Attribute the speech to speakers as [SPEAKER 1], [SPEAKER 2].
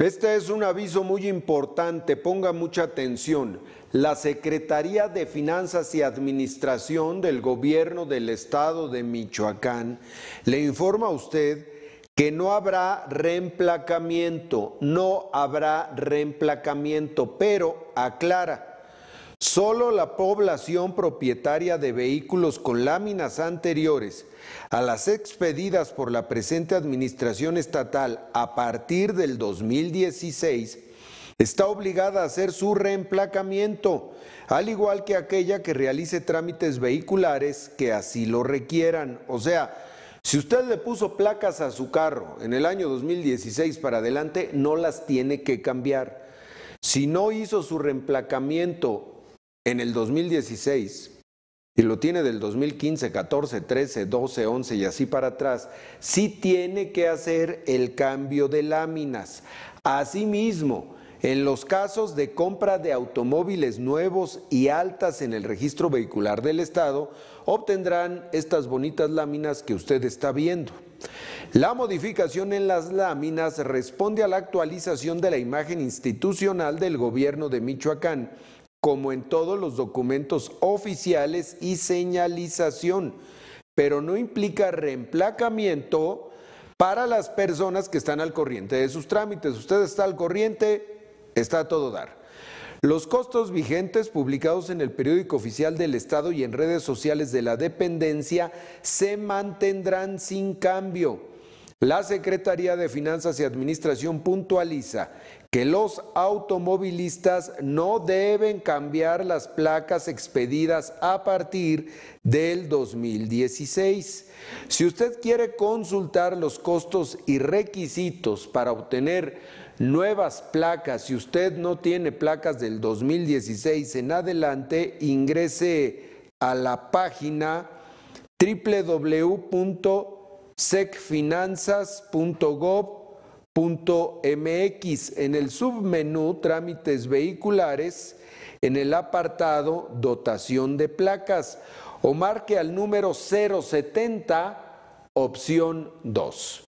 [SPEAKER 1] Este es un aviso muy importante, ponga mucha atención. La Secretaría de Finanzas y Administración del Gobierno del Estado de Michoacán le informa a usted que no habrá reemplacamiento, no habrá reemplacamiento, pero aclara, Solo la población propietaria de vehículos con láminas anteriores a las expedidas por la presente administración estatal a partir del 2016 está obligada a hacer su reemplacamiento, al igual que aquella que realice trámites vehiculares que así lo requieran. O sea, si usted le puso placas a su carro en el año 2016 para adelante, no las tiene que cambiar. Si no hizo su reemplacamiento en el 2016 y lo tiene del 2015, 14, 13, 12, 11 y así para atrás, sí tiene que hacer el cambio de láminas. Asimismo, en los casos de compra de automóviles nuevos y altas en el registro vehicular del Estado, obtendrán estas bonitas láminas que usted está viendo. La modificación en las láminas responde a la actualización de la imagen institucional del gobierno de Michoacán como en todos los documentos oficiales y señalización, pero no implica reemplacamiento para las personas que están al corriente de sus trámites. Usted está al corriente, está a todo dar. Los costos vigentes publicados en el periódico oficial del Estado y en redes sociales de la dependencia se mantendrán sin cambio. La Secretaría de Finanzas y Administración puntualiza que los automovilistas no deben cambiar las placas expedidas a partir del 2016. Si usted quiere consultar los costos y requisitos para obtener nuevas placas, si usted no tiene placas del 2016 en adelante, ingrese a la página www secfinanzas.gov.mx en el submenú Trámites Vehiculares, en el apartado Dotación de Placas o marque al número 070, opción 2.